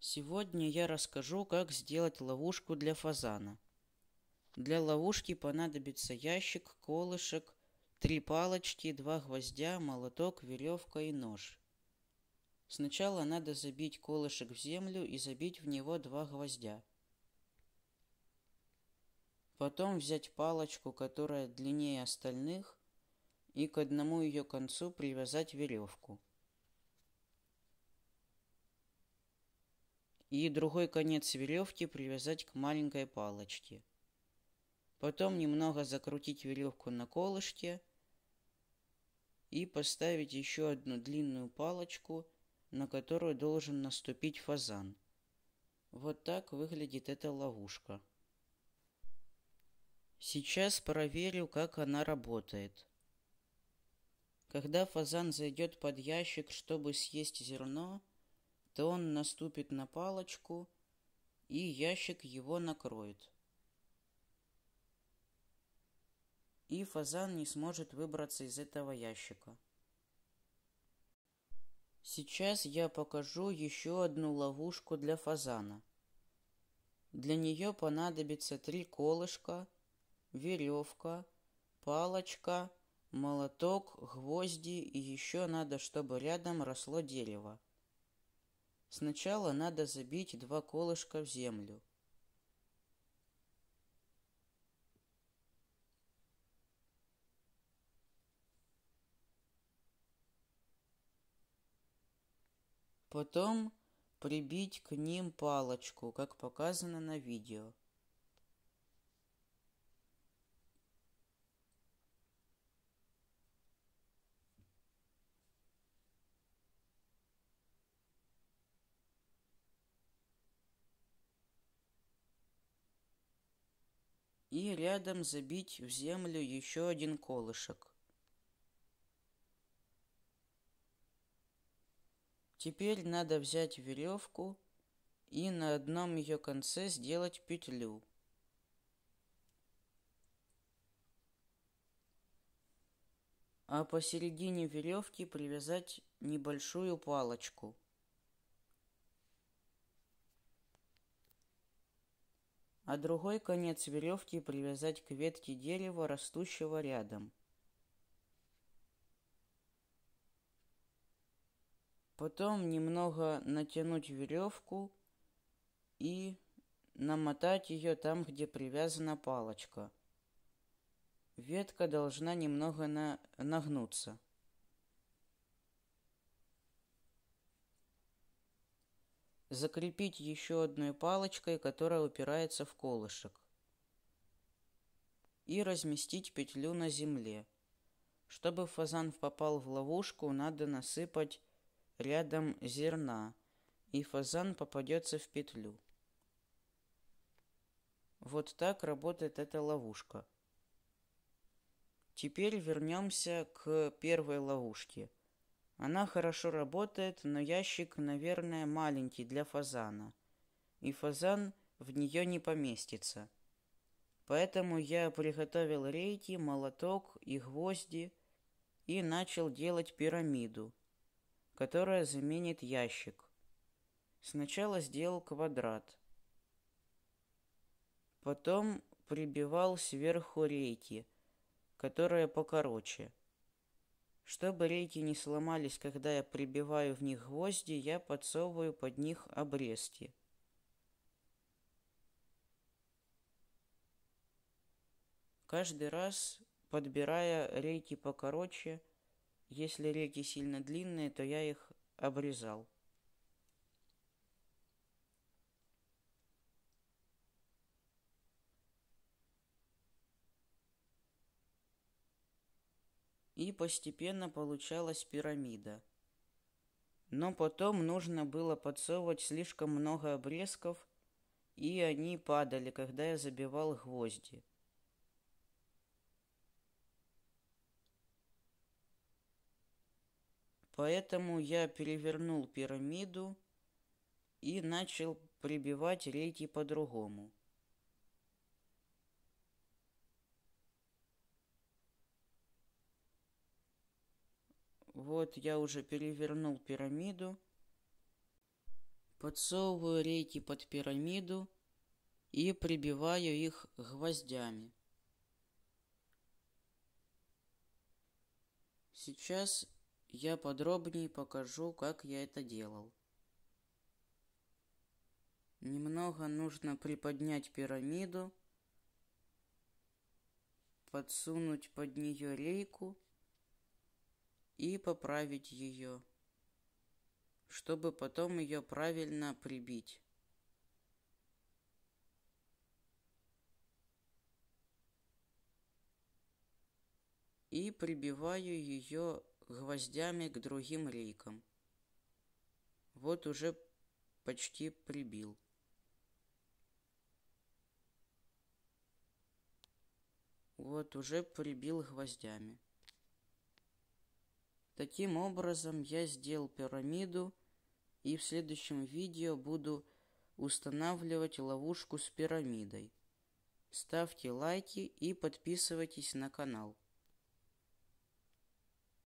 Сегодня я расскажу, как сделать ловушку для фазана. Для ловушки понадобится ящик, колышек, три палочки, два гвоздя, молоток, веревка и нож. Сначала надо забить колышек в землю и забить в него два гвоздя. Потом взять палочку, которая длиннее остальных, и к одному ее концу привязать веревку. и другой конец веревки привязать к маленькой палочке. Потом немного закрутить веревку на колышке и поставить еще одну длинную палочку, на которую должен наступить фазан. Вот так выглядит эта ловушка. Сейчас проверю, как она работает. Когда фазан зайдет под ящик, чтобы съесть зерно – то он наступит на палочку, и ящик его накроет. И фазан не сможет выбраться из этого ящика. Сейчас я покажу еще одну ловушку для фазана. Для нее понадобится три колышка, веревка, палочка, молоток, гвозди и еще надо, чтобы рядом росло дерево. Сначала надо забить два колышка в землю. Потом прибить к ним палочку, как показано на видео. и рядом забить в землю еще один колышек. Теперь надо взять веревку и на одном ее конце сделать петлю. А посередине веревки привязать небольшую палочку – а другой конец веревки привязать к ветке дерева, растущего рядом. Потом немного натянуть веревку и намотать ее там, где привязана палочка. Ветка должна немного на... нагнуться. закрепить еще одной палочкой, которая упирается в колышек, и разместить петлю на земле. Чтобы фазан попал в ловушку, надо насыпать рядом зерна, и фазан попадется в петлю. Вот так работает эта ловушка. Теперь вернемся к первой ловушке – она хорошо работает, но ящик, наверное, маленький для фазана. И фазан в нее не поместится. Поэтому я приготовил рейки, молоток и гвозди и начал делать пирамиду, которая заменит ящик. Сначала сделал квадрат. Потом прибивал сверху рейки, которая покороче – чтобы рейки не сломались, когда я прибиваю в них гвозди, я подсовываю под них обрезки. Каждый раз, подбирая рейки покороче, если рейки сильно длинные, то я их обрезал. и постепенно получалась пирамида. Но потом нужно было подсовывать слишком много обрезков, и они падали, когда я забивал гвозди. Поэтому я перевернул пирамиду и начал прибивать рейки по-другому. Вот я уже перевернул пирамиду. Подсовываю рейки под пирамиду и прибиваю их гвоздями. Сейчас я подробнее покажу, как я это делал. Немного нужно приподнять пирамиду, подсунуть под нее рейку – и поправить ее, чтобы потом ее правильно прибить. и прибиваю ее гвоздями к другим рейкам. Вот уже почти прибил. Вот уже прибил гвоздями. Таким образом, я сделал пирамиду и в следующем видео буду устанавливать ловушку с пирамидой. Ставьте лайки и подписывайтесь на канал.